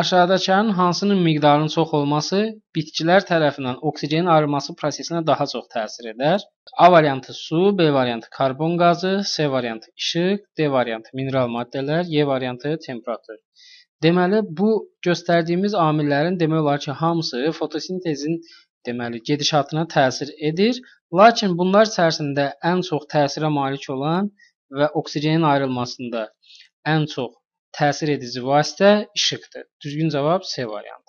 Aşağıdakıların hansının miqdarının çox olması bitkilər tərəfindən oksigenin ayrılması prosesinə daha çox təsir edər? A variantı su, B variantı karbon qazı, C variantı işıq, D variantı mineral maddələr, E variantı temperatur. Deməli, bu göstərdiyimiz amillərin demək olar ki, hamısı fotosintezin deməli gedişatına təsir edir. Lakin bunlar içərisində ən çox təsirə malik olan və oksigenin ayrılmasında ən çox təsir edici vasitə işıqdır. Düzgün cavab C variantı.